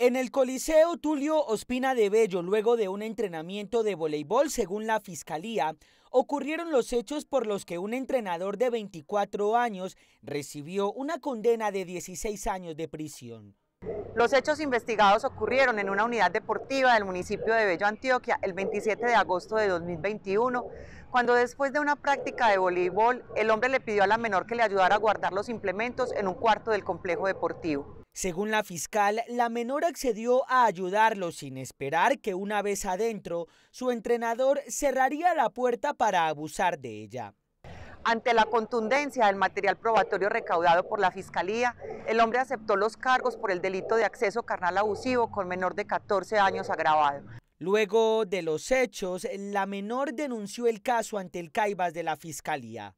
En el Coliseo Tulio Ospina de Bello, luego de un entrenamiento de voleibol, según la Fiscalía, ocurrieron los hechos por los que un entrenador de 24 años recibió una condena de 16 años de prisión. Los hechos investigados ocurrieron en una unidad deportiva del municipio de Bello, Antioquia, el 27 de agosto de 2021, cuando después de una práctica de voleibol, el hombre le pidió a la menor que le ayudara a guardar los implementos en un cuarto del complejo deportivo. Según la fiscal, la menor accedió a ayudarlo sin esperar que una vez adentro, su entrenador cerraría la puerta para abusar de ella. Ante la contundencia del material probatorio recaudado por la Fiscalía, el hombre aceptó los cargos por el delito de acceso carnal abusivo con menor de 14 años agravado. Luego de los hechos, la menor denunció el caso ante el CAIBAS de la Fiscalía.